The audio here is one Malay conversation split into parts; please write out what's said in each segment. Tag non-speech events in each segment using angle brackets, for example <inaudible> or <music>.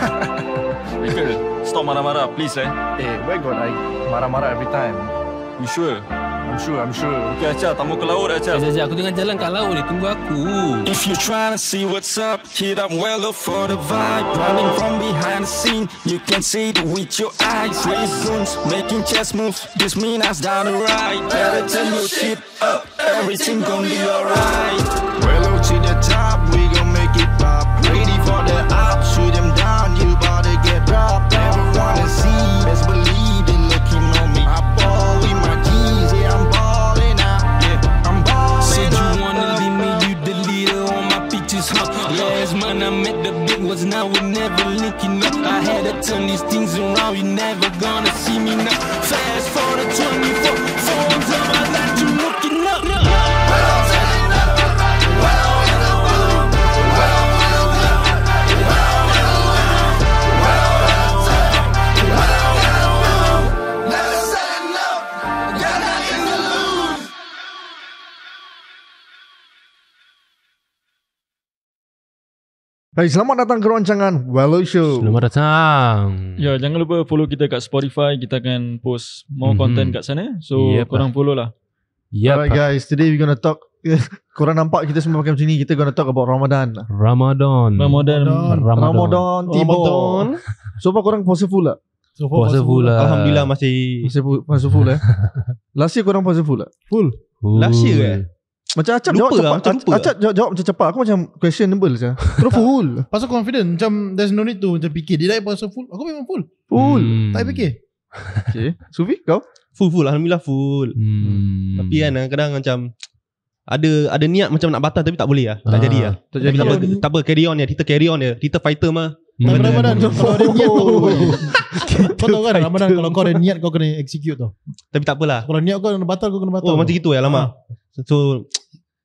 hey, <laughs> stop marah-marah, please, eh. Eh, where got I marah-marah every time? You sure? I'm sure, I'm sure. Okay, Acha, tamu ke laut, Acha. Acha, eh, Acha, aku tengah jalan kat laut ni. Tunggu aku. If you are trying to see what's up, hit up well up for the vibe. Running from behind the scene, you can see it with your eyes. Raise goons, making chess moves. This mean us down the right. Better turn your shit up. Everything gon' be alright. Well up to the top, we gon' make it pop. Ready for the op, now, we never linking up. I had to turn these things around, you are never gonna see me now. Fast forward to 24, phones on my life. Hai, selamat datang ke rancangan Wello Show. Selamat datang. Ya, jangan lupa follow kita kat Spotify. Kita akan post more mm-hmm. content kat sana. So, yep. korang follow lah. Yep. Alright guys, today we gonna talk <laughs> Korang nampak kita semua macam sini Kita gonna talk about Ramadan Ramadan Ramadan Ramadan, Ramadan. Oh, Ramadan. So far korang puasa full lah so far, puasa, puasa full lah Alhamdulillah masih Puasa full, puasa full eh <laughs> Last year korang puasa full lah Full, full. Last year eh macam Acap jawab lah, cepat Acap, lah. Acap jawab, macam cepat Aku macam questionable je Terus full <laughs> Pasal confident Macam there's no need to Macam fikir dia I pasal full Aku memang full Full hmm. Tak fikir Okay Sufi kau Full full Alhamdulillah full hmm. Tapi kan kadang-kadang macam ada ada niat macam nak batal tapi tak boleh lah tak ah, jadi lah tak, jadi lah. tak, apa, tak apa carry on ya kita carry on ya kita fighter mah Ramadan, Ramadan kalau ada niat kau <laughs> kau tahu kan kalau kau ada niat kau kena execute tu tapi tak apalah kalau niat kau nak batal kau kena batal oh macam gitu ya lama ah. so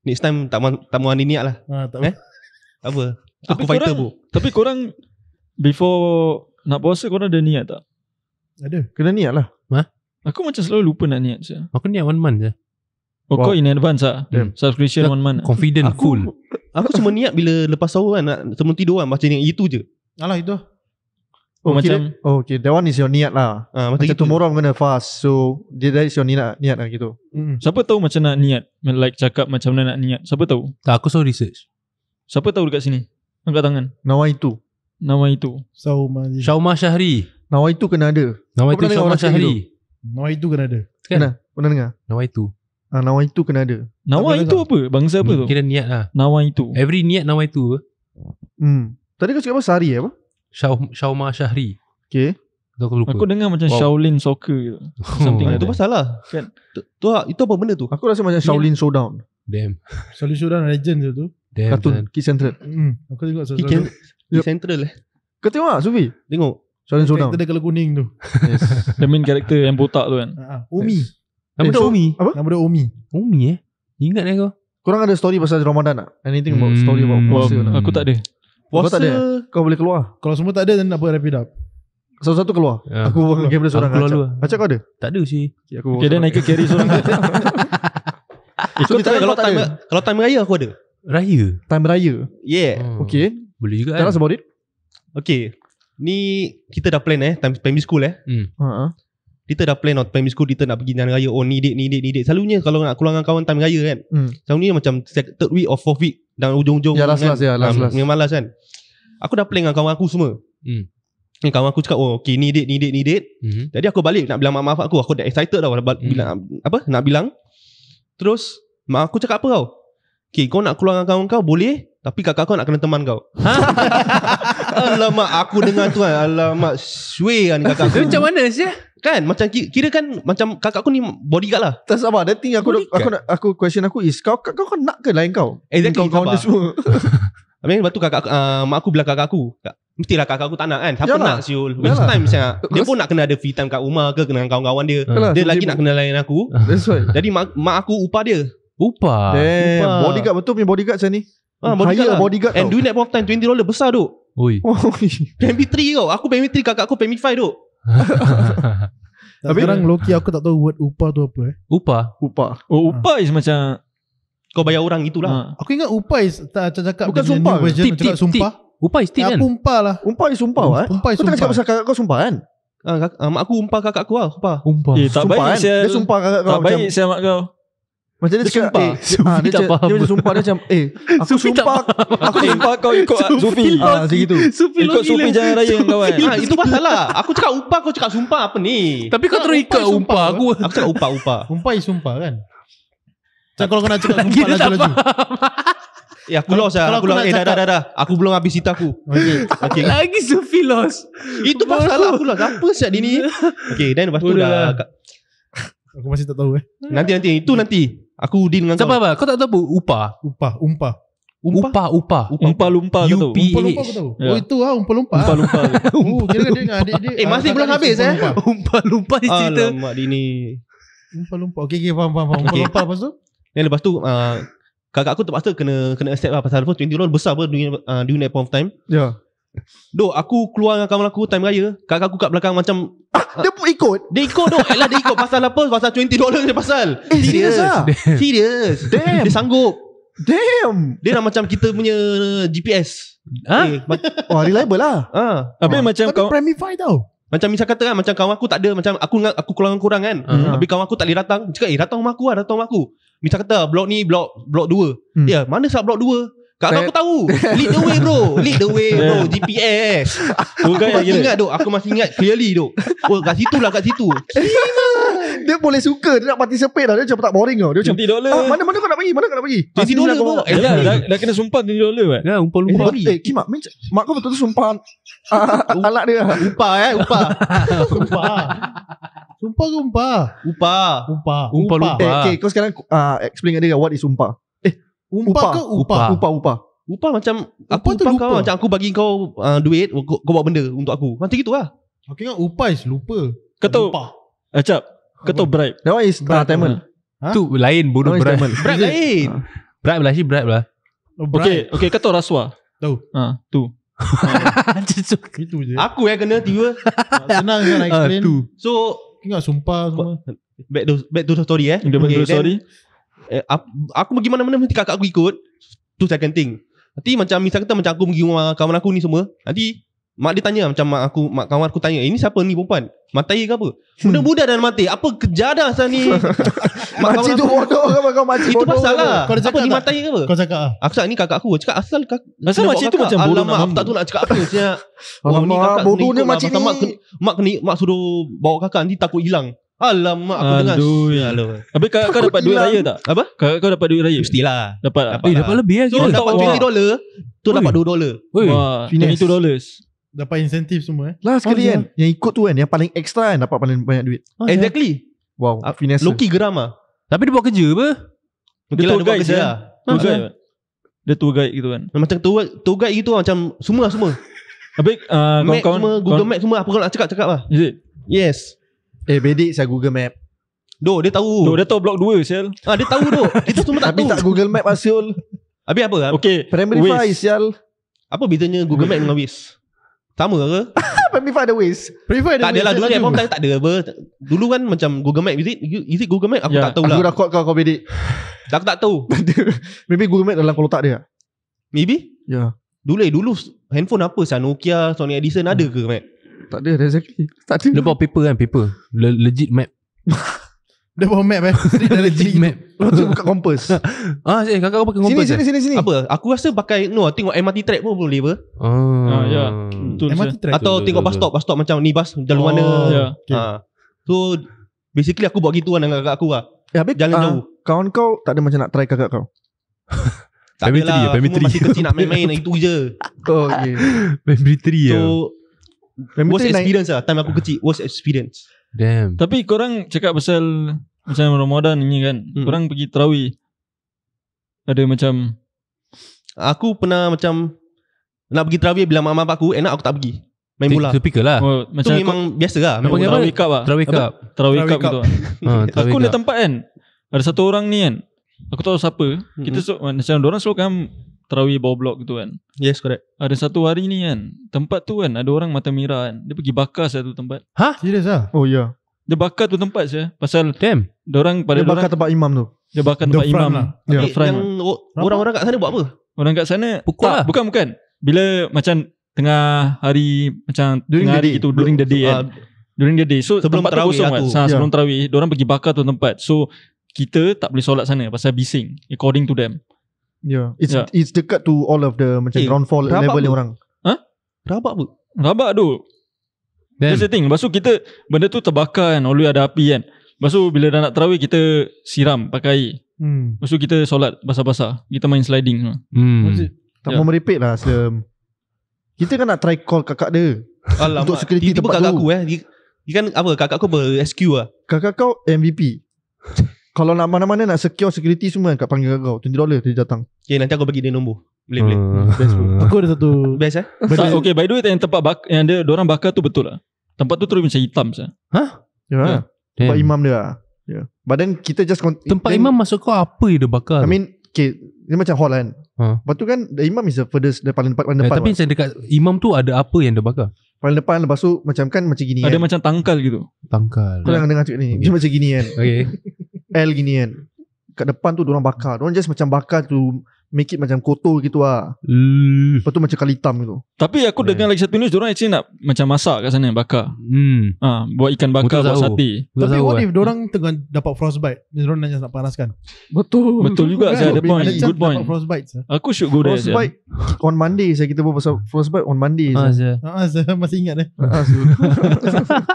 Next time tamu tamu Ani niat lah. Ha, tak eh? Tak apa. Tapi aku korang, bu. Tapi korang before nak puasa korang ada niat tak? Ada. Kena niat lah. Ha? Aku macam selalu lupa nak niat je. Aku niat one month je. Oh wow. kau in advance ah? lah hmm. Subscription one month ah? Confident aku, full Aku cuma niat bila lepas sahur kan Nak temen tidur Macam kan, ni itu je Alah itu Oh, okay, oh, macam that, oh, okay, that one is your niat lah. Uh, macam gitu. tomorrow I'm gonna fast. So, that is your niat, niat lah gitu. Mm. Siapa tahu macam nak niat? Like cakap macam mana nak niat? Siapa tahu? Tak, aku selalu research. Siapa tahu dekat sini? Angkat tangan. Nawa itu. Nawa itu. Shauma Syahri. Nawa itu kena ada. Nawa itu Shauma Syahri. Nawa itu kena ada. Kan? Pernah, pernah dengar? Nawa itu. Ah, nawa itu kena ada. Nawa tak itu apa? Bangsa apa hmm, tu? Kira niat lah. Nawa itu. Every niat nawa itu. Hmm. Tadi kau cakap apa? Sari apa? Shau, Shauma Syahri. Okay. aku, aku dengar macam wow. Shaolin Soccer <laughs> Something like Itu pasal lah kan? Tu, itu apa benda tu Aku rasa macam Shaolin Showdown Damn Shaolin Showdown Legend je tu Damn, Kartun man. Key Central mm. Aku tengok Key, can, Key Central eh Kau tengok lah Sufi Tengok Shaolin Showdown Karakter dia kalau kuning tu Yes <laughs> The main character yang botak tu kan Umi ah, ah, Nama eh, dia Umi Apa? Nama dia Umi Umi eh Ingat eh kau Korang ada story pasal Ramadan tak? Anything about hmm. story about puasa? aku tak ada. Puasa tak ada, kau boleh keluar. Kalau semua tak ada dan apa rapid up. Satu-satu keluar. Ya. Aku buat game dia seorang. Aku keluar. Acak kau ada? Tak ada sih. Aku okay, dia naik ke carry seorang. Itu <laughs> eh, kalau time kalau time raya aku ada. Raya. Time raya. Yeah. Hmm. Okay Boleh juga. Tell us kan? about it. Okay Ni kita dah plan eh time primary school eh. Hmm. uh-huh. Kita dah plan out primary school kita nak pergi jalan raya. Oh ni date ni date ni date. Selalunya kalau nak keluar dengan kawan time raya kan. Hmm. Selalunya macam third week or fourth week dan ujung-ujung Ya last-last kan, last, ya, last, um, malas kan Aku dah plan dengan kawan aku semua hmm. Kawan aku cakap Oh okay ni date ni date ni date hmm. Jadi aku balik nak bilang maaf-maaf aku Aku dah excited tau hmm. bilang, Apa nak bilang Terus Mak aku cakap apa kau Okay kau nak keluar dengan kawan kau boleh Tapi kakak kau nak kena teman kau ha? <laughs> Alamak aku dengar tu kan Alamak Sway kan kakak aku Macam mana sih Kan macam kira kan macam kakak aku ni body gak lah. Tak sabar nanti aku aku, aku aku question aku is kau kau, kau nak ke lain kau? Eh dia kau kawan semua. Amin <laughs> batu kakak uh, mak aku bilang kakak aku. Kak, mestilah kakak aku tak nak kan. Siapa nak siul? Which time saya <laughs> dia pun nak kena ada free time kat rumah ke kena kawan-kawan dia. Yalah, dia lagi dia nak kena lain aku. <laughs> That's why. Jadi mak, mak aku upah dia. Upah. Damn. Upah. Bodyguard betul punya bodyguard saya ni. Ah, ha, bodyguard, lah. bodyguard And tau. that one time 20 dollar besar tu Oi. Pemi 3 kau. Aku Pemi 3 kakak aku Pemi 5 tu tapi sekarang Loki aku tak tahu word upah tu apa eh. Upah? Upah. Oh upah is macam kau bayar orang itulah. Ha. Aku ingat upah is tak macam cakap Bukan sumpah. Version, tip, tip, sumpah. Upah is tip eh, ya, Aku kan? umpah lah. Umpah is sumpah lah. Eh? Umpah is sumpah. Kau tengah cakap pasal kakak kau sumpah kan? Ah, kak, ah, mak aku umpah kakak aku lah. Umpah. umpah. Eh, tak sumpah, baik kan? Eh? saya. Dia sumpah kakak kau. Tak baik saya mak kau macam dia, dia cakap, Eh, <laughs> Sufi ha, ah, dia, tak faham. Dia macam sumpah dia macam, eh, aku Sufi sumpah. Aku sumpah <laughs> kau ikut Sufi. Ha, macam gitu. Sufi ikut Sufi lagi. jangan raya Sufi kawan. Ha, itu pasal lah. Aku cakap umpah kau cakap sumpah apa ni? Tapi kau terus ikut upah. Aku aku cakap umpah-umpah, umpah is sumpah kan? Macam kalau kau nak cakap <laughs> sumpah laju-laju. Eh aku lost lah aku, aku Eh dah, dah dah Aku belum habis cerita aku Lagi Sufi lost Itu pasal lah aku lost Apa siap dini Okay then lepas tu dah lah. Aku masih tak tahu eh Nanti nanti Itu nanti Aku deal dengan Siapa kau Siapa apa? Kau tak tahu apa? Upa Upa Umpa Umpa Upa Upa Upa, Umpa lumpa kau tahu ya. Oh itu lah Umpa lumpa Umpa lumpa <laughs> oh, <laughs> Eh masih belum habis eh Umpa lumpa ni cerita Alamak dini Umpa lumpa Okay okay faham faham Umpa lumpa lepas tu Ni lepas tu ah, Kakak aku terpaksa kena kena accept lah Pasal apa 20 dollar besar apa During ah, that point of time Ya Duh aku keluar dengan kawan aku Time raya kak aku kat belakang macam ah, Dia pun ikut Dia ikut doh Alah dia ikut Pasal apa Pasal 20 dollar dia pasal Eh serious. lah Damn. <laughs> Damn Dia sanggup Damn Dia dah macam kita punya GPS Ha? Eh, <laughs> oh reliable lah ha. Habis ha. macam kau Premify tau macam misal kata kan Macam kawan aku tak ada Macam aku dengan, aku kurang kurang kan uh-huh. kawan aku tak boleh datang Cakap eh datang rumah aku lah Datang rumah aku Misal kata blok ni blok blok 2 hmm. Ya mana sebab blok 2 Kak Saya... aku tahu Lead the way bro Lead the way bro GPS <laughs> Aku masih ingat duk Aku masih ingat clearly duk Oh kat situ lah kat situ Dia boleh suka Dia nak participate lah Dia macam tak boring tau Dia macam ah, Mana-mana kau nak pergi Mana kau nak pergi 20 dolar pun dah, dah kena sumpah 20 dolar kan Ya umpah lupa Eh, eh Kimak Mak kau betul-betul sumpah uh, <laughs> Alat dia Umpah eh <laughs> Umpah Umpah Umpah ke umpah Umpah Umpah Umpah eh, lupa Okay kau sekarang uh, Explain kat dia What is umpah Upah ke upah? Upah, upah. upa macam aku upah, kau macam aku bagi kau uh, duit kau, kau buat benda untuk aku. Macam gitulah. Aku ingat upah is lupa. Kau upah. Acap. Eh, kau tahu bribe. That one is Tamil. Ha? Tu lain bunuh no, bribe. bribe lain. Ah. bribe lah si bribe lah. okay, okay, kau tahu rasuah. Tahu. Ha, <laughs> tu. Itu je. Aku yang kena tiba. <laughs> Senang nak ah, explain. so, kau sumpah semua. Back to back to the story eh. Back to the story. Eh, aku pergi mana-mana mesti kakak aku ikut. Tu second thing. Nanti macam misal kata macam aku pergi rumah kawan aku ni semua. Nanti mak dia tanya macam mak aku mak kawan aku tanya, "Ini siapa ni perempuan? Matai ke apa?" Hmm. Budak-budak dan mati. Apa kejadah asal ni? <laughs> mak makcik tu bodoh ke kau makcik Itu pasal lah. Kau cakap apa ni matai ke apa? Kau cakap ah. Aku cakap ni kakak aku. Cakap asal kak. Masa makcik tu macam bodoh nak tak tu nak cakap apa sebenarnya. Oh, ni kakak bodoh lah. ni makcik ni. Mak kena mak suruh bawa kakak nanti takut hilang. Alamak aku dengar Aduh ya. Habis kau dapat duit raya tak? Apa? Kakak kau dapat duit raya? Mestilah Dapat dapat, dapat lah. Lah. lebih aja. Eh, so dapat 20 dolar Tu dapat 2 dolar Wah Itu dolar Dapat insentif semua eh Lah sekali kan Yang ikut tu kan Yang paling extra kan Dapat paling banyak duit Exactly Wow ah, Finesse lucky geram lah Tapi dia buat kerja apa? Dia tour guide dia lah, lah. Eh? Dia tour guide gitu kan Macam tour guide gitu Macam semua semua Habis uh, ah, Mac semua Google Mac semua Apa kau nak cakap Cakap lah Yes Eh bedik saya Google Map. Doh dia tahu. Doh dia tahu blok 2 sial. Ah dia tahu doh. <laughs> Kita semua tak tahu. Habis tak Google Map asyul. Abi apa? lah? Okay. Primary Waze. Five, sial. Apa bedanya Google Map dengan Waze? Sama ke? <laughs> Primary Five ada Waze. Primary Five ada Tak adalah dulu kan. Tak ada apa. Dulu kan macam Google Map. Is it, Google Map? Aku yeah. tak tahu lah. Aku dah kuat kau kau bedik. aku tak tahu. <laughs> Maybe Google Map dalam kotak dia. Maybe? Ya. Yeah. Dulu eh, dulu handphone apa sah? Nokia, Sony Edison hmm. ada ke Map? Tak ada exactly. Tak ada. Dia paper kan, paper. Le- legit map. <laughs> dia bawa map eh. <laughs> legit map. Oh, buka kompas. <laughs> ah, saya eh, kakak kau pakai kompas. Sini sini eh? sini sini. Apa? Aku rasa pakai no, tengok MRT track pun boleh apa. Ah. Ah, ya. Betul MRT track. Atau tengok bus stop, bus stop macam ni bus jalan oh, mana. Ya. Ah. So basically aku buat gitu kan dengan kakak aku lah. Eh, habis, jalan ah, jauh. Kawan kau tak ada macam nak try kakak kau. Tak ada lah Aku masih kecil nak main-main Itu je Oh okay Pembri 3 so, ya. Badminton worst experience lah Time aku kecil Worst experience Damn Tapi korang cakap pasal Macam Ramadan ni kan hmm. Korang pergi terawih Ada macam Aku pernah macam Nak pergi terawih Bila mama aku Enak aku tak pergi Main bola Typical lah oh, macam memang aku, biasa lah Terawih cup lah Terawih cup Terawih cup, terawih cup, lah. ah, cup. gitu ha, Aku ada tempat kan Ada satu orang ni kan Aku tahu siapa Kita mm-hmm. so, Macam orang selalu kan terawih bawah blok tu kan Yes correct Ada satu hari ni kan Tempat tu kan ada orang mata merah kan Dia pergi bakar satu tempat Ha? Huh? Serius lah? Oh ya yeah. Dia bakar tu tempat saya Pasal Damn Dia orang pada Dia bakar tempat imam tu Dia bakar tempat imam lah yeah. Yang orang-orang kat sana buat apa? Orang kat sana Pukul lah. Bukan bukan Bila macam Tengah hari Macam during tengah hari itu During the day kan During the day So sebelum tempat terawih kosong lah kan yeah. Sebelum terawih Diorang pergi bakar tu tempat So kita tak boleh solat sana Pasal bising According to them Yeah. It's yeah. it's dekat to all of the macam eh, ground floor level ni orang. Ha? Rabak apa? Rabak tu. Then, That's the thing. Lepas kita benda tu terbakar kan. Lalu ada api kan. Lepas bila dah nak terawih kita siram pakai air. Hmm. Lepas kita solat basah-basah. Kita main sliding. Hmm. Tak yeah. mau meripik lah Aslam. Kita kan nak try call kakak dia. Alamak. Untuk security tempat Tiba-tiba kakak aku eh. Dia kan apa kakak kau ber-SQ lah. Kakak kau MVP kalau nak mana-mana nak secure security semua kat panggil kau 20 dollar dia datang. Okay nanti aku bagi dia nombor. Boleh uh, hmm. boleh. Best bro. <laughs> Aku ada satu best eh. Best so, okay by the way yang tempat bak yang dia orang bakar tu betul lah. Tempat tu terus macam hitam saja. Ha? Ya. Yeah. Tempat imam dia. Lah. Ya. Yeah. But then kita just con- Tempat then, imam masuk kau apa dia bakar? I mean okay, dia macam hall kan. Ha. Huh? kan the imam is the furthest the paling depan, paling eh, tapi saya lah. dekat imam tu ada apa yang dia bakar? Paling depan lepas tu macam kan macam gini Ada kan? macam tangkal gitu. Tangkal. Kau jangan dengar cakap ni. Dia macam gini kan. Okay. <laughs> L gini kan Kat depan tu Diorang bakar Diorang just macam bakar tu Make it macam kotor gitu lah mm. Lepas tu macam kali hitam gitu Tapi aku yeah. dengar lagi satu news Diorang actually nak Macam masak kat sana Bakar mm. ha, Buat ikan bakar Buat sate Tapi tahu, what if eh. Diorang tengah dapat frostbite Diorang nanya nak panaskan Betul Betul juga kan? saya ada point ada Good point frostbite, Aku should go there Frostbite On Monday saya Kita berbual frostbite On Monday saya. Ah, saya ah, <laughs> Masih ingat eh ah,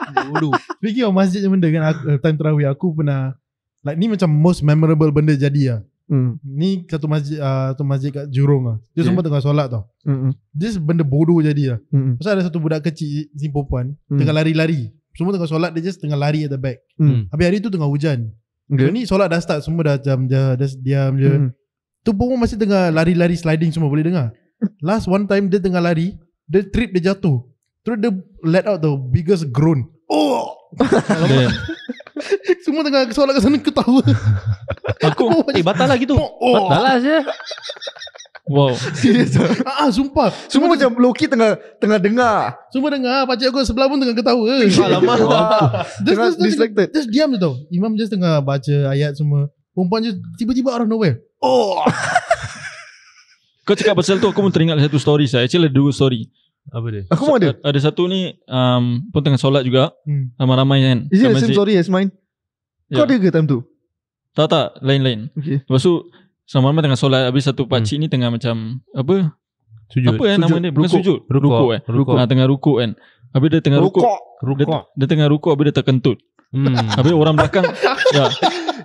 <laughs> Speaking orang masjid yang benda kan Time terawih Aku pernah Like ni macam most memorable benda jadi lah. Mm. Ni satu masjid uh, satu masjid kat Jurong lah. Dia okay. semua tengah solat tau. Mm-mm. This hmm. benda bodoh jadi lah. Mm-mm. Hmm. Pasal ada satu budak kecil si perempuan mm. tengah lari-lari. Semua tengah solat dia just tengah lari at the back. Mm. Habis hari tu tengah hujan. Okay. ni solat dah start semua dah jam dah, dah diam je. Mm. Tu perempuan masih tengah lari-lari sliding semua boleh dengar. <laughs> Last one time dia tengah lari, dia trip dia jatuh. Terus dia let out the biggest groan. Oh. <laughs> <laughs> Semua tengah solat kat sana ketawa. <laughs> Aku oh, eh batal lah gitu. Oh. oh. Batal lah saja. Wow. Serius. ah, <laughs> ah sumpah. Semua, macam Loki tengah tengah dengar. Semua dengar. Pacik aku sebelah pun tengah ketawa. Lama. Wow. just, just, distracted. Just, diam je Imam just tengah baca ayat semua. Perempuan je tiba-tiba arah nowhere. Oh. Kau cakap pasal tu aku pun teringat satu story saya. Actually ada dua story. Apa dia? Aku ah, so, ada. Ada satu ni um, pun tengah solat juga. Hmm. Ramai-ramai kan. Is it the same story as mine? Kau ya. ada ke time tu? Tak tak, lain-lain. Okay. Lepas tu sama ramai tengah solat habis satu pakcik hmm. ni tengah macam apa? Sujud. Apa eh sujud. nama dia? Bukan sujud. Rukuk. Rukuk. Eh. rukuk. Ha, tengah rukuk kan. Habis dia tengah rukuk. Rukuk. rukuk. Dia, dia, tengah rukuk habis dia terkentut. Hmm. habis orang belakang <laughs> ya.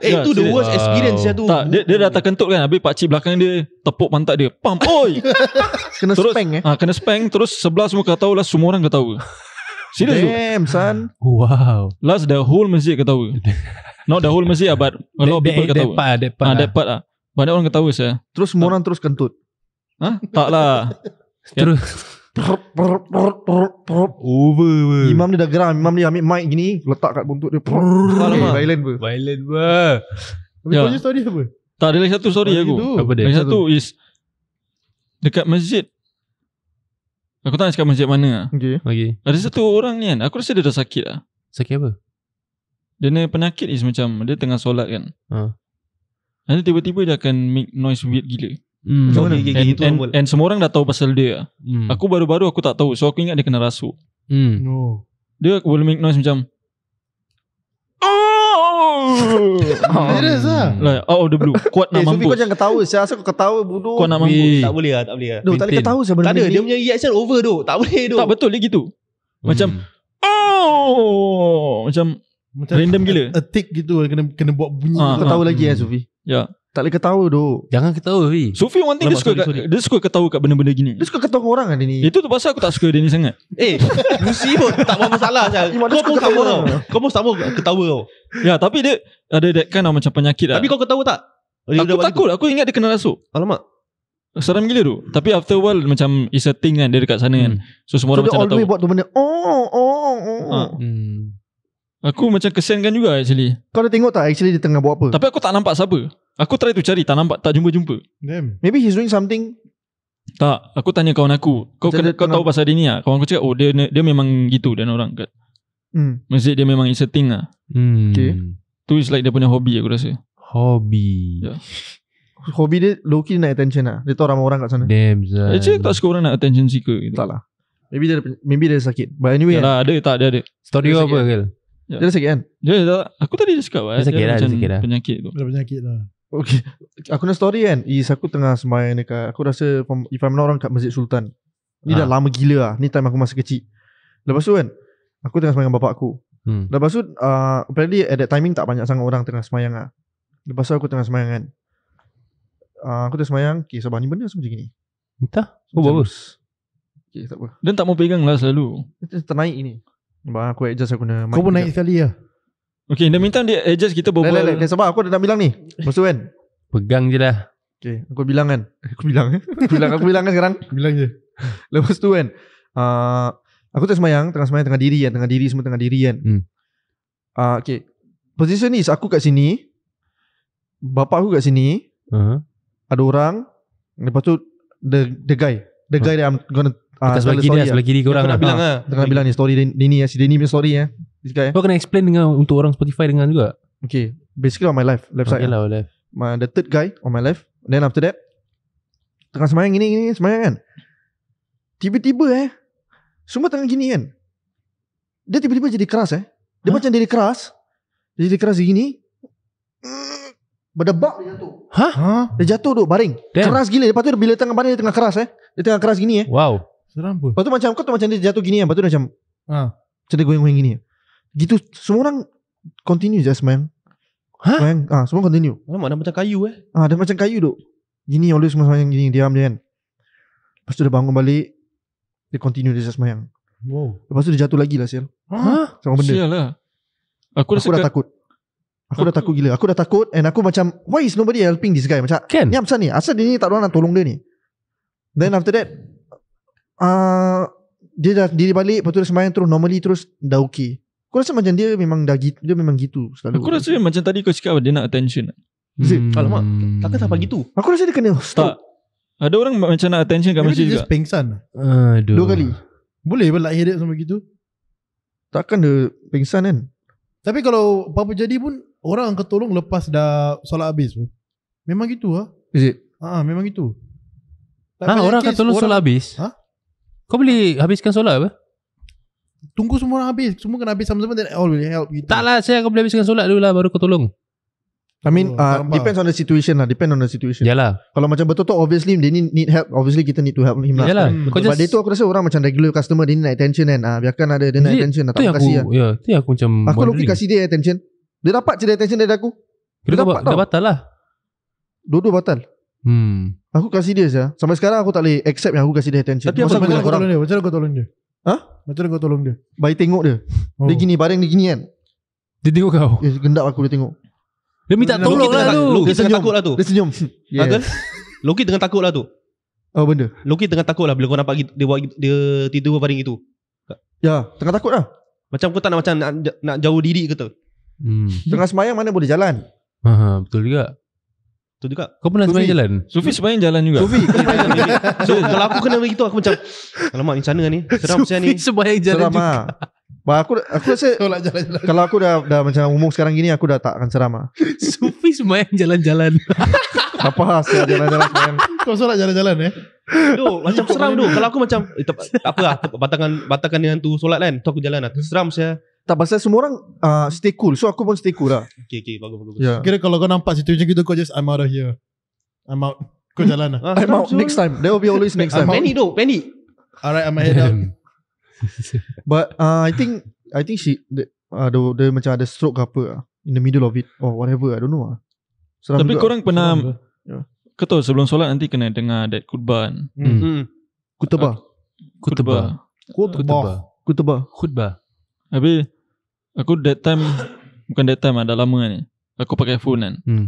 Eh itu the worst wow. experience tu. Tak, dia, dia dah terkentut kan Habis pakcik belakang dia Tepuk pantat dia Pam Oi <laughs> Kena terus, spank eh ha, Kena spank Terus sebelah semua ketawa lah Semua orang ketawa <laughs> Serius tu Damn son Wow Last the whole masjid ketawa <laughs> Not the whole masjid ah, But a lot of people ketawa That part, that part, ha, Banyak orang ketawa saya Terus semua orang terus kentut Ha? Tak lah. Terus ya. Over be. Imam ni dah geram Imam ni ambil mic gini Letak kat buntut dia Alamak Violent ber Violent ber Tapi kau ya. story apa? Tak ada lagi satu story aku Apa dia? Lagi satu is Dekat masjid Aku tak nak cakap masjid mana Okay, Ada satu orang ni kan Aku rasa dia dah sakit lah Sakit apa? Dia ni penyakit is macam Dia tengah solat kan Ha Nanti tiba-tiba dia akan make noise weird gila Hmm. Macam mana gigi gitu and, and, semua orang dah tahu pasal dia. Hmm. Aku baru-baru aku tak tahu. So aku ingat dia kena rasuk. Hmm. No. Oh. Dia will make noise macam Oh. <laughs> lah Oh the blue Kuat nak eh, mampus Sufi kau jangan ketawa Saya rasa kau ketawa bodoh Kuat nak mampus Tak boleh lah Tak boleh lah Tak boleh ketawa Tak ada dia punya reaction over tu Tak boleh tu Tak betul dia gitu hmm. Macam Oh Macam Random gila A tick gitu Kena kena buat bunyi Kau ah, tahu lagi ya eh, hmm. Sufi Ya. Tak boleh ketawa tu. Jangan ketawa wei. Sufi one thing dia suka sorry, sorry. dia suka ketawa kat benda-benda gini. Dia suka ketawa orang kan ini. Itu tu pasal aku tak suka dia ni sangat. eh, <laughs> Lucy pun tak apa masalah saja. kau pun sama tau. Kau pun sama ketawa kau. Ya, tapi dia ada dekat kan macam penyakit lah. Tapi kau ketawa tak? Dia aku takut, aku ingat dia kena rasuk. Alamak. Seram gila tu. Tapi after a while macam is a thing kan dia dekat sana kan. hmm. kan. So semua so orang macam tahu. Dia buat tu benda. Oh, oh, oh. oh. Ha. Hmm. Aku macam kesankan juga actually Kau dah tengok tak actually dia tengah buat apa Tapi aku tak nampak siapa Aku try tu cari tak nampak tak jumpa-jumpa Maybe he's doing something Tak aku tanya kawan aku Kau kena, kau tahu pasal dia ni lah Kawan aku cakap oh dia dia memang gitu dan orang kat hmm. Masjid dia memang is lah hmm. Okay Tu is like dia punya hobi aku rasa Hobi yeah. <laughs> Hobi dia low nak attention lah Dia tahu ramai orang kat sana Damn Zan Actually tak suka orang nak attention seeker gitu. Tak lah Maybe dia, maybe dia sakit But anyway Yalah, Ada tak dia ada Story apa lah. ke? Ya. Dia dah sakit kan? Dia, dia, aku tadi dah cakap eh, dia, dia, dia, Penyakit tu. Dia penyakit lah. Okay. Aku nak story kan. Is aku tengah sembahyang dekat. Aku rasa from, if I'm not kat Masjid Sultan. Ni ha. dah lama gila lah. Ni time aku masih kecil. Lepas tu kan. Aku tengah sembahyang bapak aku. Hmm. Lepas tu. Uh, apparently at that timing tak banyak sangat orang tengah sembahyang lah. Lepas tu aku tengah sembahyang kan. Uh, aku tengah sembahyang. Okay sabar ni benda macam ni. Entah. Oh bagus. Okay tak apa. Dan tak mau pegang lah selalu. Dia ternaik ni. Bang aku adjust aku kena Kau pun naik sekali lah ya? Okay dah minta dia adjust kita berbual Lain lain sebab aku dah nak bilang ni Masa kan Pegang je lah Okay aku bilang kan <laughs> Aku bilang eh Aku bilang, aku bilang kan sekarang <laughs> Bilang je Lepas tu kan uh, Aku tengah semayang Tengah semayang tengah diri kan Tengah diri semua tengah diri kan hmm. Uh, okay Position ni aku kat sini Bapak aku kat sini uh-huh. Ada orang Lepas tu The the guy The guy uh-huh. that I'm gonna Dekat ah, sebelah kiri lah, sebelah lah. kiri korang lah. bilang lah. Ah, tengah bilang ni story Dini ya, si Dini punya story ya. Kau eh. so, kena explain dengan untuk orang Spotify dengan juga. Okay, basically on my life, left okay side. Okay lah, left. Lah, my, the third guy on my left. Then after that, tengah semayang gini, gini semayang kan. Tiba-tiba eh, semua tengah gini kan. Dia tiba-tiba jadi keras eh. Dia huh? macam jadi keras. Dia jadi keras gini. Berdebak dia jatuh. Hah? Huh? Dia jatuh tu, baring. Damn. Keras gila. Lepas tu bila tengah baring, dia tengah keras eh. Dia tengah keras gini eh. Wow. Seram Lepas tu macam kau tu macam dia jatuh gini ya, Lepas tu macam ha. Macam dia goyang-goyang gini. Gitu semua orang continue je Hah? Ha? Ah, semua continue. Lama dah macam kayu eh. Ah, ha, macam kayu duk. Gini always semua orang yang gini diam dia kan. Lepas tu dia bangun balik. Dia continue dia semayang. Wow. Lepas tu dia jatuh lagi lah sial. Hah? Sama benda. Sial lah. Aku, aku dah takut. Aku, aku dah takut gila. Aku dah takut and aku macam why is nobody helping this guy macam. Ken. Ni apa ni? Asal dia ni tak ada orang nak tolong dia ni. Then after that Ah, dia dah diri balik Lepas tu dah sembahyang terus Normally terus Dah okay Aku rasa macam dia memang dah gitu, Dia memang gitu selalu Aku rasa macam tadi kau cakap Dia nak attention hmm. Alamak Takkan tak gitu? Aku rasa dia kena stop tak. Ada orang macam nak attention kat masjid juga Dia pengsan Aduh. Dua kali Boleh pun lahir dia sama gitu Takkan dia pengsan kan Tapi kalau apa-apa jadi pun Orang akan tolong lepas dah solat habis pun Memang gitu lah Is it? Ha, memang gitu Ah, ha, orang akan tolong solat habis? Ha? Kau boleh habiskan solat apa? Tunggu semua orang habis Semua kena habis sama-sama Then all will help you Tak lah Saya akan boleh habiskan solat dulu lah Baru kau tolong I mean oh, uh, Depends on the situation lah Depends on the situation Yalah Kalau macam betul tu Obviously they need, need help Obviously kita need to help him lah Yalah hmm. just, But tu aku rasa orang macam Regular customer Dia need attention kan uh, Biarkan ada Dia need attention Tak kasih lah ya, Itu yang aku macam Aku ah, lagi kasih dia attention Dia dapat je attention dari aku Kira Dia dapat dah, dah batal lah Dua-dua batal Hmm. Aku kasih dia saja. Sampai sekarang aku tak boleh accept yang aku kasih dia attention. Tapi Masa aku tolong dia? Macam aku tolong dia? Ha? Macam aku tolong dia? Baik tengok dia. Oh. Dia gini, bareng dia gini kan. Dia tengok kau. Dia eh, gendap aku dia tengok. Dia minta tolong lah tu. Loki dia senyum takut lah tu. Dia senyum. <laughs> Yes. Ha, Loki tengah takut lah tu. Oh benda. Loki tengah takut lah bila kau nampak dia buat dia tidur baring itu. Ya, tengah takut lah. Macam kau tak nak macam nak, nak jauh diri ke tu. Hmm. Tengah semayang mana boleh jalan? Ha, betul juga. Tu juga. Kau pernah sembahyang jalan? Sufi sembahyang jalan juga. Sufi. <laughs> so, kalau aku kena begitu aku macam alamak ni sana ni. Seram saya ni. Sufi sembahyang jalan. Serama. ah. Bah, aku aku rasa jalan -jalan. kalau aku dah dah macam umum sekarang gini aku dah tak akan ceramah. <laughs> Sufi sembahyang jalan-jalan. <laughs> Apa hasil jalan-jalan sembahyang? Kau solat jalan-jalan eh? Tu macam seram tu. Kalau aku macam eh, tak, apa lah batangkan batangkan dengan tu solat kan. Tu aku jalan lah. Seram saya. Tak pasal semua orang uh, stay cool. So aku pun stay cool lah. <laughs> Okay, okay. Bagus, bagus. Yeah. Kira kalau kau nampak situasi macam gitu, kau just I'm out of here. I'm out. Kau jalan lah. <laughs> Ah, I'm out next time. There will be always next time. Penny though, Penny. Alright, I'm head out. <laughs> But uh, I think I think she the, uh, the, the, macam ada stroke ke apa lah. In the middle of it. Or whatever. I don't know lah. Seram Tapi korang lah. pernah kau tahu sebelum solat nanti kena dengar that khutbah kan? Hmm. hmm. Kutubah. Kutubah. Kutubah. Kutubah. Kutubah. Habis Aku that time Bukan that time lah, Dah lama ni Aku pakai phone kan hmm.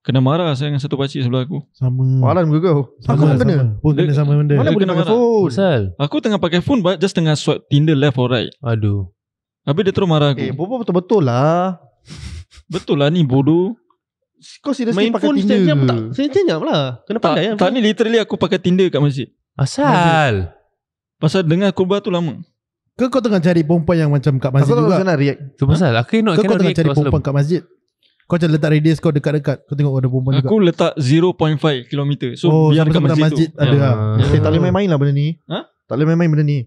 Kena marah saya dengan satu pakcik sebelah aku Sama Malam juga kau sama, Aku pun kena Pun kena sama benda Mana boleh pakai phone Kesal. Aku tengah pakai phone but Just tengah swipe Tinder left or right Aduh Habis dia terus marah aku Eh betul-betul lah <laughs> Betul lah ni bodoh Kau serius pakai phone Tinder Main phone setiap jam tak Setiap lah Kena pandai kan Tak, ni literally aku pakai Tinder kat masjid Asal Pasal dengar kurba tu lama ke kau tengah cari perempuan yang macam kat masjid aku juga? Aku tak nak react. Itu pasal. Aku nak kau tengah cari perempuan masalah. kat masjid? Kau macam letak radius kau dekat-dekat. Kau tengok ada perempuan aku juga. Aku letak 0.5 km. So oh, biar dekat masjid, masjid tu. Ada yeah. lah. Yeah. Ya. Okay, tak boleh main-main lah benda ni. Huh? Ha? Tak boleh main-main benda ni.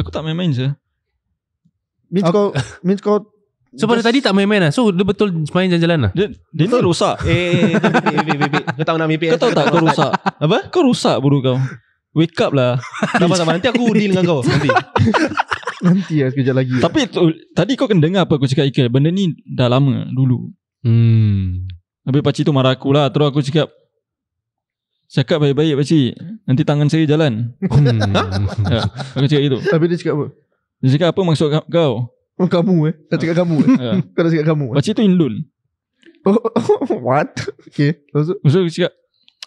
Aku tak main-main je. Means kau... means kau So pada tadi tak main-main lah So dia betul main jalan-jalan lah Dia, dia ni rosak eh eh eh, eh eh eh Kau tahu nak mimpi Kau tahu tak kau rosak Apa? Kau rosak buruk kau Wake up lah <laughs> Tak apa-apa Nanti aku deal dengan kau Nanti <laughs> Nanti lah sekejap lagi Tapi Tadi kau kena dengar apa aku cakap Ike Benda ni dah lama Dulu Hmm Habis pakcik tu marah aku lah Terus aku cakap Cakap baik-baik pakcik Nanti tangan saya jalan hmm. <laughs> ya, Aku cakap gitu Habis dia cakap apa Dia cakap apa maksud kau Oh kamu eh Dah cakap kamu eh ya. Kau dah cakap kamu eh? Pakcik tu indun Oh, what? Okay. Maksud? Maksud aku cakap,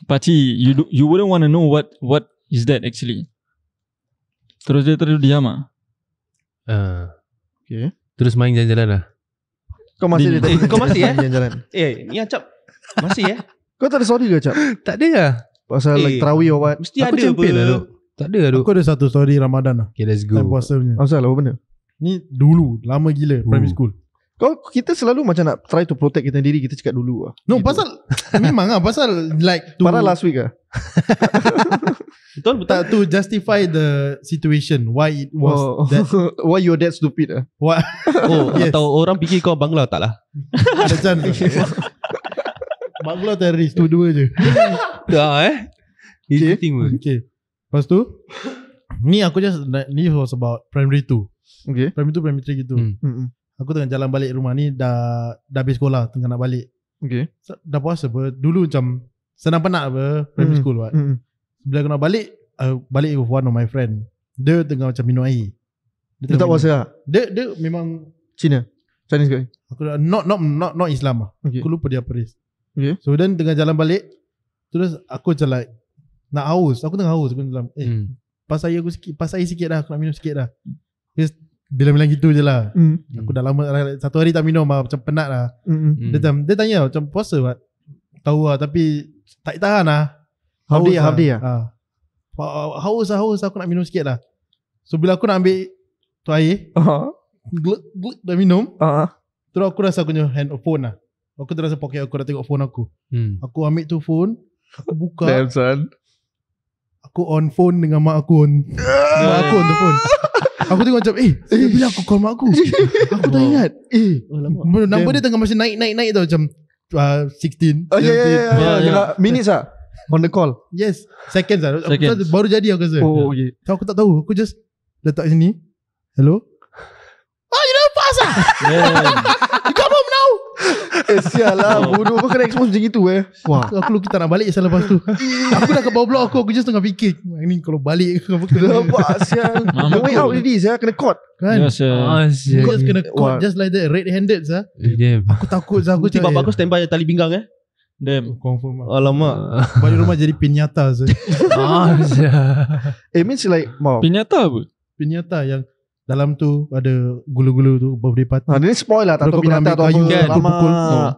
Pakcik, you, you wouldn't want to know what what is that actually? Terus dia terus diam ah. Uh, okay. Terus main jalan-jalan lah. Kau masih Din. dia tadi. <laughs> Kau masih eh? Jalan-jalan. Eh, ni acap. Masih eh? Kau tak ada story ke acap? tak ada lah. Pasal eh, like terawih or Mesti Aku ada apa? Lah, tu. Tak ada lah, Aku ada satu story Ramadan lah. Okay, let's go. Time puasa punya. Asal apa benda? Ni dulu, lama gila, Ooh. primary school. Kau kita selalu macam nak try to protect kita diri kita cakap dulu lah. No gitu. pasal <laughs> memang ah pasal like to Parah last week ah. <laughs> Betul betul. Tak, to justify the situation why it was oh. that <laughs> why you're that stupid. Eh? What? Oh, <laughs> yes. atau orang fikir kau bangla tak lah. <laughs> Ada chance. tak? bangla terrorist, tu dua je. Dah eh. Okay. Okay. Thing, okay. Lepas tu ni aku just ni was about primary 2. Okay. Primary 2 primary 3 gitu. Hmm. Mm-hmm. Aku tengah jalan balik rumah ni dah dah habis sekolah tengah nak balik. Okay. Dah puas apa? Dulu macam senang penat apa primary mm school buat. mm bila aku nak balik uh, Balik with one of my friend Dia tengah macam minum air Dia, dia tak puasa lah dia, dia memang Cina Chinese guy aku, Not not not not Islam lah okay. Aku lupa dia apa race okay. So then tengah jalan balik Terus aku macam like Nak haus Aku tengah haus Aku dalam Eh hmm. Pas air aku sikit Pas air sikit dah Aku nak minum sikit dah Terus bila bilang gitu je lah mm. Aku dah lama Satu hari tak minum lah Macam penat lah mm. Dia, dia tanya macam puasa buat Tahu lah tapi Tak tahan lah Half ya, half ya. lah. Ha. Haus lah, haus lah. aku nak minum sikit lah. So bila aku nak ambil tu air, gluk, gluk, dah minum, terus aku rasa aku punya handphone oh, lah. Aku terasa pocket aku dah tengok phone aku. Hmm. Aku ambil tu phone, aku buka. Damn Aku on phone dengan mak aku on. mak aku on the phone. <laughs> Aku tengok macam eh, eh bila aku call mak aku Aku tak ingat Eh oh, nampak dia tengah masih naik naik naik tau Macam uh, ah, 16 oh, yeah, yeah, yeah, ya, yeah, yeah, yeah. Ya. Minutes lah On the call Yes Seconds lah Seconds. Baru jadi aku rasa Oh okay so, Aku tak tahu Aku just Letak sini Hello Oh you don't pass lah yeah. <laughs> come home now Eh sial lah oh. Bodoh kau kena expose macam itu eh Wah Aku, aku lukis tak nak balik Sial lepas tu Aku dah ke bawah blok aku Aku just tengah fikir Ini kalau balik Aku kena Sial Mama The way out it is ya. Kena caught Kan yes, uh, oh, Just kena caught Just like that Red handed sah. Yeah. Aku takut sah. Aku tiba-tiba eh. aku standby Tali pinggang eh Dem. Oh, confirm. Lah. lama <laughs> Baju rumah jadi pinyata saya. <laughs> ah, eh means like mau. Pinyata apa? Pinyata yang dalam tu ada gulu-gulu tu birthday party. Ah, ini spoil lah tak tahu pinyata tu apa. Aku pukul. Oh.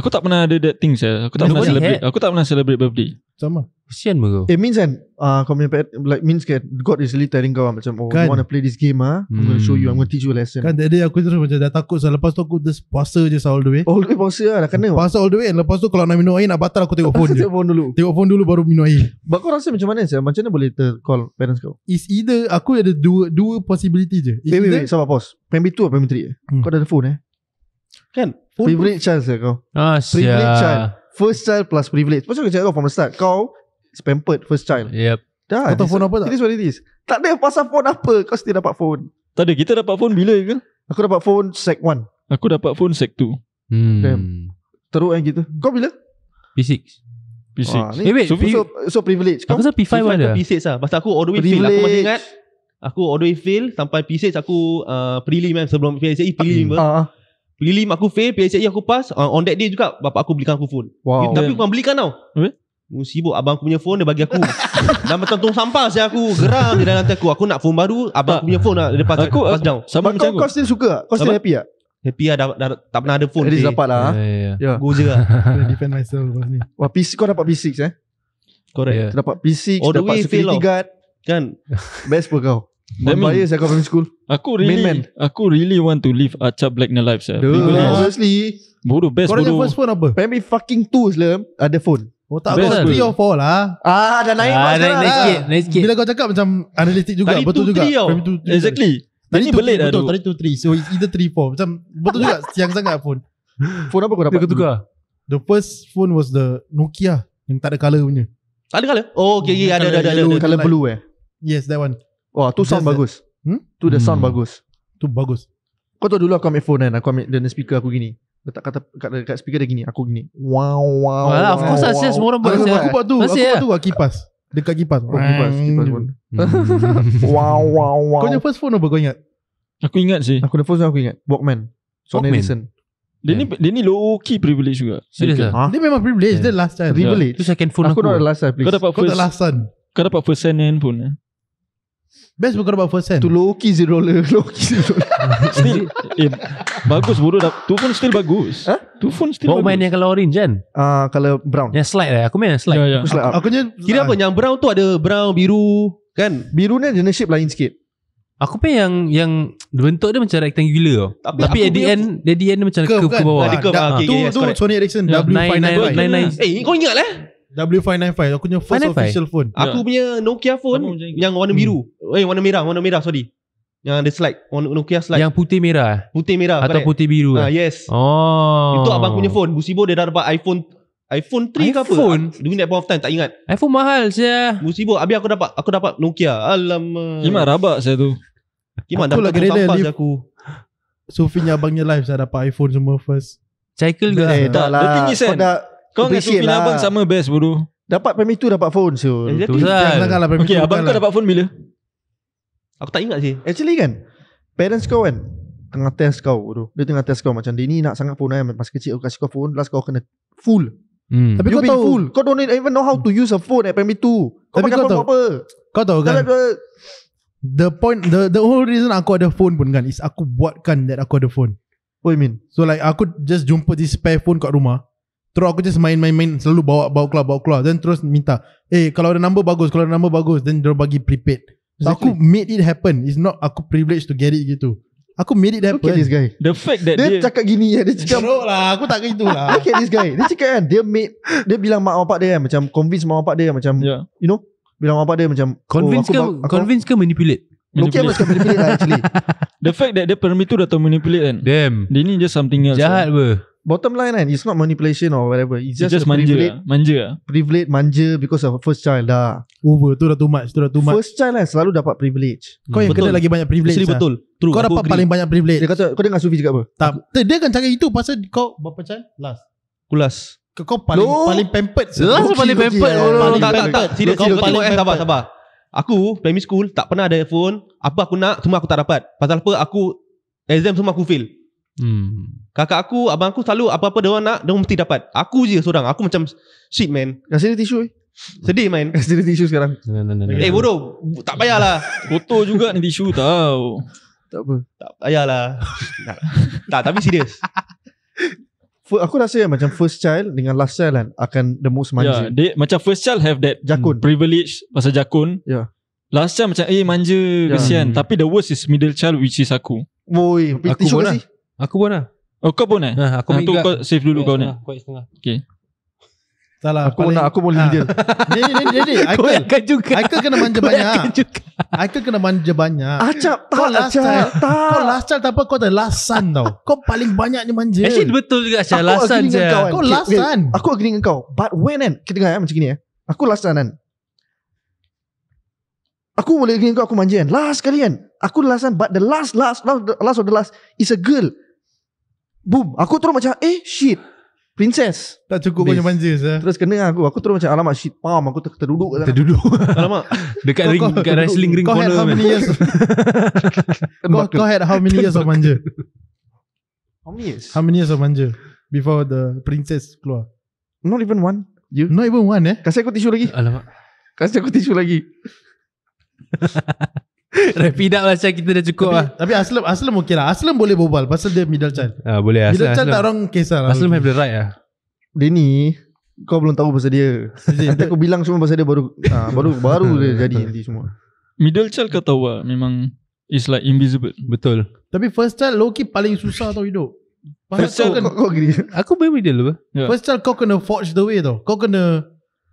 Aku tak pernah ada that thing saya. Aku tak pernah celebrate. Aku tak pernah celebrate birthday. Sama. Kesian pun kau. It eh, means kan, uh, kau punya pet, like means kan, God is really telling kau ah, macam, oh, kan. you want to play this game ah, hmm. I'm going to show you, I'm going to teach you a lesson. Kan, tadi aku terus macam, dah takut, so, lepas tu aku just puasa je all the way. Oh, all the way puasa lah, dah kena. Puasa all the way, and lepas tu kalau nak minum air, nak batal aku tengok phone je. <laughs> Tengok phone dulu. Tengok phone dulu baru minum air. But kau rasa macam mana, siapa? macam mana boleh call parents kau? It's either, aku ada dua dua possibility je. It's wait, wait, sabar, pause. Pembi 2 atau Pembi 3? Kau ada phone eh? Kan? Phone Favorite chance kau. Ah, siya. chance. First child plus privilege Macam aku cakap kau from the start Kau Spampered first child Yep Dah, Kau tahu phone apa tak? It is what it is Tak ada pasal phone apa Kau still dapat phone Tak ada Kita dapat phone bila ke? Aku dapat phone sec 1 Aku dapat phone sec 2 hmm. Damn Teruk yang gitu Kau bila? P6 P6 Wah, ni, eh, wait, so, P- so, so, privilege Kau, Aku rasa P5, P5 ada P6 lah Pasal aku all the way fail Aku masih ingat Aku all the way fail Sampai P6 aku uh, Prelim kan Sebelum PSA eh, Prelim uh, uh. Prelim aku fail PSI aku pass on, on that day juga Bapak aku belikan aku phone wow. Tapi bukan belikan tau hmm? Okay. Oh, sibuk abang aku punya phone Dia bagi aku <laughs> Dah macam tong sampah saya aku Geram di nanti aku Aku nak phone baru Abang aku punya phone lah Dia pass, aku, pass aku, down Sama macam aku. kau still suka Kau still happy tak Happy lah dah, dah, dah, Tak pernah ada phone At dapat lah ah. yeah, yeah. Go je lah <laughs> Defend myself ni Wah PC, kau dapat PC 6 eh Correct yeah. Dapat p Dapat way, security guard Kan Best pun kau Then me. Bias aku primary school. Aku really, Main aku really want to live Acha Blacknell life. Sir. Honestly. Buru best Korang buru. Kau first phone apa? Pemi fucking two lah. Ada phone. Oh tak best lah. three or four lah. Ah, dah naik ah, naik, naik, sikit, lah. naik sikit. Bila kau cakap macam analitik juga, tadi betul juga. Oh. Two, three, exactly. Tadi tu belit Betul, tadi tu three. So it's either three, four. Macam betul juga siang sangat phone. Phone apa kau dapat? Tukar tukar. The first phone was the Nokia yang tak ada colour punya. Tak ada colour? Oh, okay, okay. Ada, ada, ada. Colour blue eh? Yes, that one. Wah, tu sound bagus. Hmm? Tu dah sound hmm. bagus. Tu bagus. Kau tahu dulu aku ambil phone kan, aku ambil dengan speaker aku gini. Letak kata kat, kat speaker dia gini, aku gini. Wow, wow. Well, wow of course, lah, wow, semua orang buat. Aku buat tu, aku eh? buat tu ah, kipas. Dekat kipas. Oh, kipas, kipas pun. Hmm. <laughs> wow, wow, wow. Kau punya first phone apa kau ingat? Aku ingat sih. Aku the first aku ingat. Walkman. Sony Ericsson. Dia ni dia ni low key privilege juga. Serius ah? Ha? Dia memang privilege yeah. dia last time. Kan. Privilege. Yeah. Tu second phone aku. Aku dah last time lah, Kau dapat first. Kan? Kau dah last dapat first hand handphone eh. Best bukan kau dapat first hand Tu low key zero Low key zero <laughs> Still eh, Bagus bodoh Tu pun still bagus Huh? Tu pun still Bawa bagus Kau main yang kalau orange kan? Ah, uh, Kalau brown Yang slide lah Aku main yang slide yeah, yeah. Aku slide up Aku, aku Kira uh, apa ah. yang brown tu ada Brown, biru Kan? Biru ni jenis shape lain sikit Aku pun yang yang bentuk dia macam rectangular tau. Tapi, Tapi at the end, at the end dia macam curve, ke kan? bawah. Ada curve. Ah, ah okay, tu, yeah, tu Sony Ericsson W599. Eh, kau ingat lah. W595 Aku punya first 595? official phone ya. Aku punya Nokia phone Sama Yang warna hmm. biru hmm. Eh warna merah Warna merah sorry Yang ada slide Nokia slide Yang putih merah Putih merah Atau correct. putih biru ah, Yes Oh. Itu abang punya phone Busibo dia dah dapat iPhone iPhone 3 iPhone? ke apa iPhone ah, During that point of time Tak ingat iPhone mahal saya Busibo Abi aku dapat Aku dapat Nokia Alamak Kiman rabak saya tu Kiman dapat Aku lagi sampah aku Sufinya abangnya live Saya dapat iPhone semua first Cycle dah. Eh, dah lah. The kau dah, kau dengan Sufi lah. abang sama best bro Dapat permit tu dapat phone so Exactly lah okay, Abang kau lah. dapat phone bila? Aku tak ingat sih Actually kan Parents kau kan Tengah test kau bro. Dia tengah test kau Macam dia nak sangat phone eh. Pas kecil aku kasih kau phone Last kau kena full hmm. Tapi you kau tahu full. Kau don't even know how to use a phone at permit Kau Tapi kau phone apa Kau tahu kan The point the the whole reason aku ada phone pun kan is aku buatkan that aku ada phone. What you mean? So like aku just jumpa this spare phone kat rumah. Terus aku just main-main-main Selalu bawa bawa keluar bawa keluar Then terus minta Eh kalau ada number bagus Kalau ada number bagus Then dia bagi prepaid exactly. Aku made it happen It's not aku privilege to get it gitu Aku made it happen Look at this guy The fact that dia Dia cakap gini ya, Dia cakap Teruk lah aku tak gitu lah Look at this guy Dia cakap kan Dia made Dia bilang mak bapak dia kan Macam convince mak bapak dia kan Macam yeah. you know Bilang mak bapak dia macam oh, Convince oh, ke aku, Convince ke manipulate Okay apa sekarang manipulate lah actually <laughs> The fact that dia permit tu Dah tahu manipulate kan Damn Dia ni just something else Jahat lah. ber bottom line kan it's not manipulation or whatever it's just, just manja privilege, manja privilege manja because of first child dah over tu dah too much tu dah too much first child lah selalu dapat privilege kau yang betul. kena lagi banyak privilege Actually, lah. betul True, kau dapat agree. paling banyak privilege dia kata kau dengar Sufi cakap apa tak aku, dia kan cakap itu pasal kau berapa child last kulas kau paling no. paling pampered last okay, paling pampered okay, okay, yeah. tak tak tak kau paling eh sabar sabar aku primary school tak pernah ada phone apa aku nak semua aku tak dapat pasal apa aku exam semua aku fail hmm Kakak aku, abang aku selalu apa-apa dia orang nak, dia mesti dapat. Aku je seorang. Aku macam shit man. Kasih dia tisu. Eh. Sedih main. Kasih dia tisu sekarang. Nah, nah, nah, nah, eh hey, bodoh, tak payahlah. Kotor juga ni tisu tau. Tak apa. Tak payahlah. tak, tapi serius. aku rasa ya, macam first child dengan last child kan akan the most ya, manja. Ya, yeah, macam first child have that mm, jakun. privilege masa jakun. Yeah. Last child macam eh manja yeah. kesian. Hmm. Tapi the worst is middle child which is aku. Woi, lah. aku pun lah. Aku pun lah. Oh kau pun eh? Ha, aku ha, kau save dulu kau ni. Aku setengah. Okey. Salah. Aku nak aku boleh dia. Ni ni ni ni. Aku juga. Aku kena manja banyak. Aku kena manja banyak. Acap tak kau acap. Last child. Tak. Kau last child tak apa kau dah lasan tau. Kau paling banyaknya ni manja. Actually betul juga acap lasan je. Kau kan? Kau lasan. Aku agree dengan kau. But when kan? Kita dengar ya macam ni ya. Eh. Aku lasan kan. Aku boleh dengan kau aku manja kan. Last kali kan. Aku lasan but the last last last last of the last is a girl. Boom Aku terus macam Eh shit Princess Tak cukup punya manja sah. Terus kena aku Aku terus macam Alamak shit Pam aku ter- terduduk Terduduk <laughs> Alamak Dekat ring kau, Dekat wrestling ring kau corner how many years <laughs> kau, kau had how many years of manja How many years How many years of manja Before the princess keluar Not even one you? Not even one eh Kasih aku tisu lagi Alamak Kasih aku tisu lagi <laughs> <laughs> Rapid up macam kita dah cukup lah Tapi Aslam Aslam okey lah Aslam boleh berbual Pasal dia middle child ah, Boleh Aslam Middle child Aslam. tak orang kisah lah Aslam have the right lah Dia Kau belum tahu pasal dia Nanti aku bilang semua pasal dia baru ah, Baru <laughs> baru dia jadi nanti semua Middle child kau tahu lah Memang It's like invisible Betul Tapi first child Loki paling susah tau hidup first child kau, kan, kau, kau, kau, Aku baby dia lah First child kau kena forge the way tau Kau kena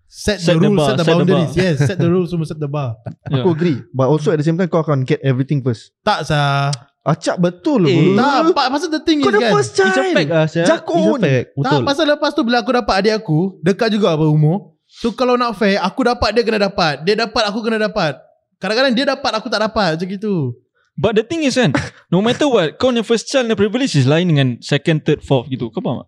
set, set the rules, set the set boundaries. The yes, set the rules, semua set the bar. Yeah. Aku agree. But also at the same time, kau akan get everything first. Tak sah. Acak betul eh. Tak, pa, pasal the thing kau is kan Kau the first child It's a fact lah, Jakun It's a fact. Betul. Tak, pasal lepas tu Bila aku dapat adik aku Dekat juga apa umur So kalau nak fair Aku dapat dia kena dapat Dia dapat aku kena dapat Kadang-kadang dia dapat Aku tak dapat Macam gitu But the thing is kan No matter what Kau punya first child punya privilege is lain dengan Second, third, fourth gitu Kau faham tak?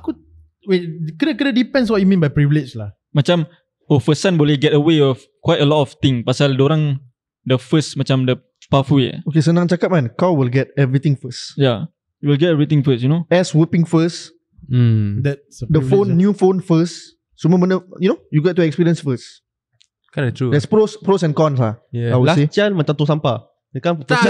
Aku Wait Kena-kena depends what you mean by privilege lah macam oh first son boleh get away of quite a lot of thing pasal orang the first macam the pathway. Okay senang cakap kan kau will get everything first. Yeah. You will get everything first you know. As whooping first. Hmm. That's the phone eh? new phone first. Semua benda you know you get to experience first. Kind of true. There's pros pros and cons lah. Yeah. Last chan macam tu sampah. Dia kan first <laughs>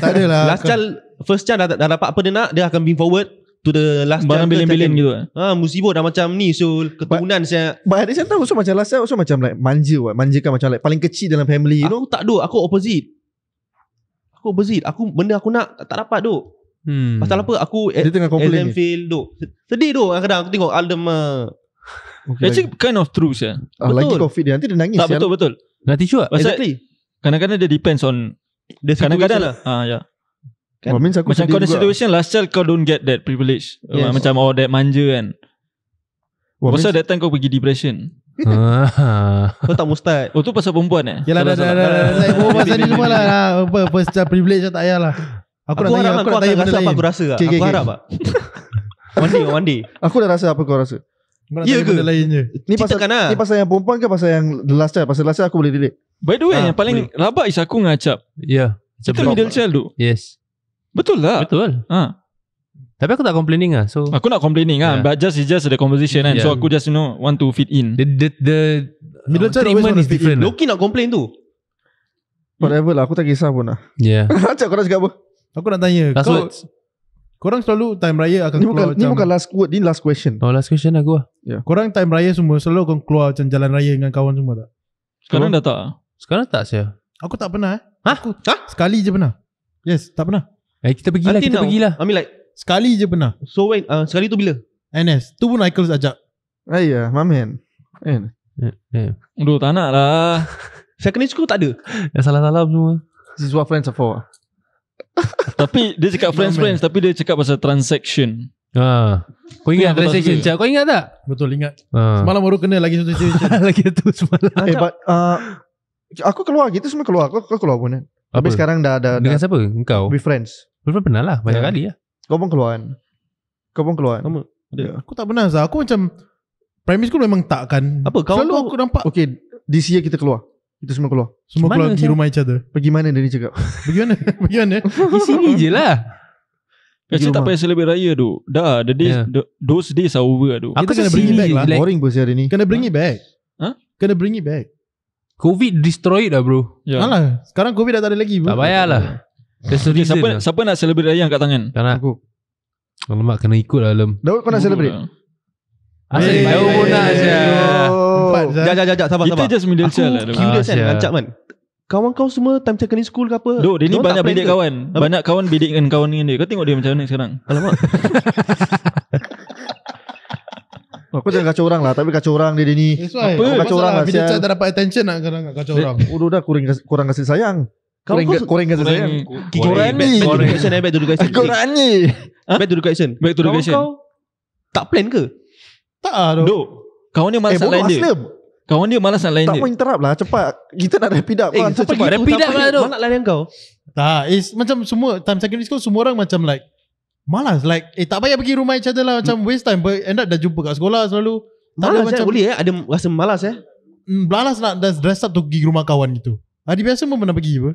tak ada lah. Last chan first chan dah, dah, dapat apa dia nak dia akan bring forward to the last barang bilion-bilion gitu eh? ah ha, musibah dah macam ni so keturunan saya but at the same time also macam last time also macam like manja what manja kan macam like paling kecil dalam family aku tak do aku opposite aku opposite aku benda aku nak tak dapat do hmm. pasal apa aku dia tengah complain fail do sedih do kadang kadang aku tengok aldem okay. actually kind of true sih ah, lagi covid dia nanti dia nangis tak betul betul nanti cua. exactly kadang-kadang dia depends on dia kadang-kadang lah ah, ya yeah kan? Well, macam kau ada situation last child kau don't get that privilege. Yes. Uh, macam all that manja kan. Well, Masa that time kau pergi depression. Kau tak mustahil Oh tu pasal perempuan eh Yalah dah dah dah pasal ni semua lah Pasal privilege tak payah lah Aku, nak harap aku, aku rasa apa aku rasa lah Aku harap lah Mandi mandi Aku dah rasa apa kau rasa Ya ke lainnya. Ni pasal, lah Ni pasal yang perempuan ke Pasal yang last child Pasal last child aku boleh delete By the way Yang paling rabat is aku ngacap Ya Kita middle child tu Yes Betul lah. Betul. Ha. Tapi aku tak complaining lah. So aku nak complaining lah. Yeah. But just it's just the conversation kan. So aku just you know want to fit in. The the, the middle term treatment is different. Loki nak complain tu. Whatever lah. Aku tak kisah pun lah. Yeah. <laughs> Macam korang cakap apa? Aku nak tanya. Last kau, words. Korang selalu time raya akan ni keluar bukan, macam. Ni bukan last word. Ini last question. Oh last question lah gua. Yeah. Korang time raya semua selalu akan keluar macam jalan raya dengan kawan semua tak? Sekarang dah tak? Sekarang tak saya. Aku tak pernah eh. Hah? Aku, Hah? Sekali je pernah. Yes, tak pernah. Eh, kita pergi lah, kita pergi lah. I mean like, sekali je pernah. So when, uh, sekali tu bila? NS. Tu pun Michael ajak. Ayah, my man. Man. Yeah, yeah. tak nak lah. <laughs> Second school tak ada. Ya, salah-salah semua. This is friends are for. <laughs> tapi dia cakap friends friends tapi dia cakap pasal transaction. Ha. Kau ingat transaction Kau ingat tak? Betul ingat. Ha. Semalam baru kena lagi satu <laughs> situation. lagi tu. semalam. Eh but uh, aku keluar gitu semua keluar. Kau, keluar pun Eh? Apa? Habis sekarang dah ada Dengan dah, siapa? Engkau? With friends Boyfriend pernah lah Banyak yeah. kali lah Kau pun keluar kan? Kau pun keluar kan? Kamu, ada. Yeah. Aku tak pernah Zah Aku macam Primary school memang tak kan Apa? Kau, Selalu kau, aku nampak Okay This year kita keluar Kita semua keluar Semua Cuman keluar di rumah each other Pergi mana dia ni cakap? <laughs> Pergi mana? <laughs> Pergi mana? Di sini je lah Kasi tak payah celebrate raya tu Dah the days, yeah. the, Those days are over tu Aku kena bring it back lah like, Boring pun hari ni Kena bring ha? it back ha? Kena bring it back COVID destroy dah bro. Ya. Alah, sekarang COVID dah tak ada lagi bro. Tak payahlah. Okay, siapa, lah. siapa nak celebrate raya angkat tangan? Tak nak. Kalau kena ikut lah Alam. Daud kau nak oh. celebrate? Asal hey, pun nak Asya. jajak, jat, jat, jat. Sabar, sabar. Kita just middle child lah. Aku curious ah, kan, lancak man. Kawan kau semua time check ni school ke apa? Duh, dia ni banyak bedek kawan. Banyak kawan bedek dengan kawan dengan dia. Kau tengok dia macam mana sekarang? Alamak. <laughs> Aku jangan kacau orang lah Tapi kacau orang dia, dia ni Apa aku kacau orang lah Bila saya tak dapat attention nak kacau orang Udah dah kurang, kurang kasih sayang Kau kurang, kasih sayang kurang kasih sayang Kurang ni Back to location Kurang ni Back to location Back to location Kau Tak plan ke? Tak lah tu. Kawan dia malas nak lain dia Kawan dia malas nak lain dia Tak mau interrupt lah Cepat Kita nak rapid up Eh cepat Rapid up lah Mana nak lain kau? Tak, is macam semua time secondary school semua orang macam like Malas like Eh tak payah pergi rumah each other lah Macam waste time But end up dah jumpa kat sekolah selalu tak Malas ada macam, eh, boleh eh Ada rasa malas eh Malas hmm, nak dress up tu pergi rumah kawan gitu Adi biasa pun pernah pergi apa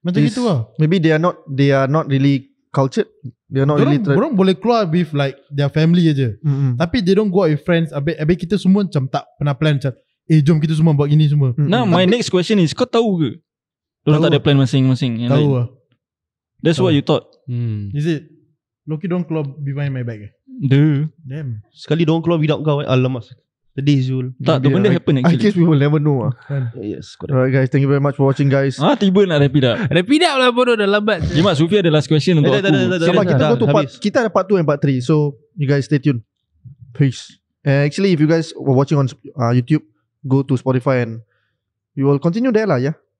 Macam This, gitu lah Maybe they are not They are not really cultured They are not diorang, really Mereka boleh keluar with like Their family aja mm-hmm. Tapi they don't go out with friends Habis, habis kita semua macam tak pernah plan macam Eh jom kita semua buat gini semua mm-hmm. Nah my Tapi, next question is Kau tahu ke Mereka tak ada lah. plan masing-masing Tahu lah That's tahu. what you thought Hmm. Is it? Loki don't claw behind my back eh? Duh. Damn. Sekali don't claw without kau eh. Alamak. Sedih Zul. Tak, the benda happen actually. I guess we will never know ah. Kan? yes, correct. Alright guys, thank you very much for watching guys. Ah, tiba nak rapid up. rapid up lah bodoh dah lambat. Jimat Sufi ada last question untuk eh, aku. Sama kita go to part, kita ada part 2 and part 3. So, you guys stay tuned. Peace. Uh, actually, if you guys were watching on uh, YouTube, go to Spotify and you will continue there lah, yeah.